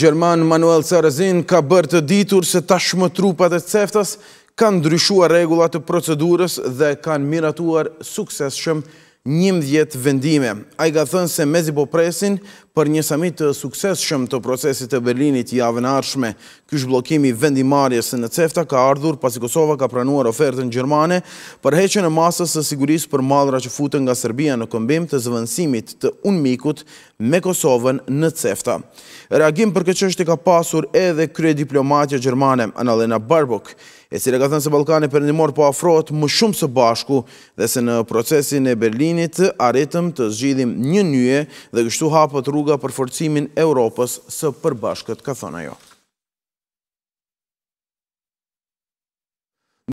Gjerman Manuel Cerezin ka bërë të ditur se tashmë trupat e ceftas kanë dryshua regullat të procedurës dhe kanë miratuar sukses shëmë njëmdjet vendime. A i ka thënë se mezi po presin për një samit të sukses shumë të procesit të Berlinit javën arshme. Kysh blokimi vendimarjes në cefta ka ardhur pasi Kosova ka pranuar ofertën Gjermane për heqen e masës së siguris për madra që futën nga Serbia në këmbim të zëvënsimit të unmikut me Kosovën në cefta. Reagim për këtë qështë ka pasur edhe krye diplomatja Gjermane, Analena Barbuk, e cila ka thënë se Ballkani Perëndimor po afrohet më shumë së bashku dhe se në procesin e Berlinit arritëm të zgjidhim një nyje dhe kështu hapet rruga për forcimin e Europës së përbashkët, ka thënë ajo.